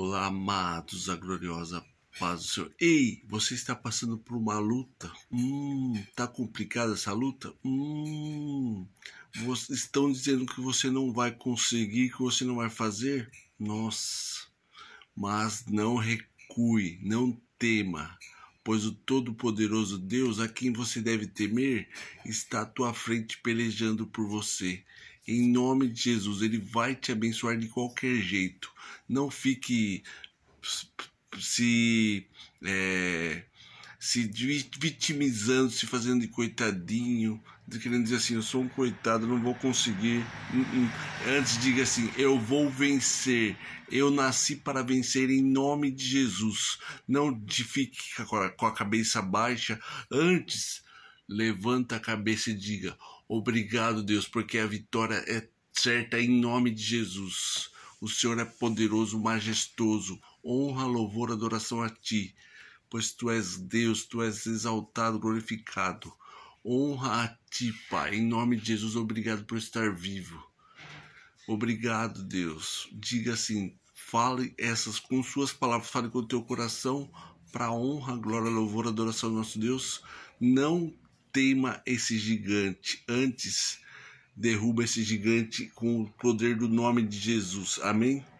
Olá, amados, a gloriosa paz do Senhor. Ei, você está passando por uma luta? Hum, tá complicada essa luta? Hum, estão dizendo que você não vai conseguir, que você não vai fazer? Nossa, mas não recue, não tema pois o Todo-Poderoso Deus, a quem você deve temer, está à tua frente pelejando por você. Em nome de Jesus, ele vai te abençoar de qualquer jeito. Não fique se. É, se vitimizando, se fazendo de coitadinho, de querendo dizer assim, eu sou um coitado, não vou conseguir. Hum, hum. Antes diga assim, eu vou vencer. Eu nasci para vencer em nome de Jesus. Não fique com a cabeça baixa. Antes, levanta a cabeça e diga: Obrigado, Deus, porque a vitória é certa em nome de Jesus. O Senhor é poderoso, majestoso. Honra, louvor, adoração a ti pois tu és Deus, tu és exaltado, glorificado. Honra a ti, Pai, em nome de Jesus, obrigado por estar vivo. Obrigado, Deus. Diga assim, fale essas com suas palavras, fale com o teu coração para honra, glória, louvor, adoração ao nosso Deus. Não tema esse gigante, antes derruba esse gigante com o poder do nome de Jesus. Amém.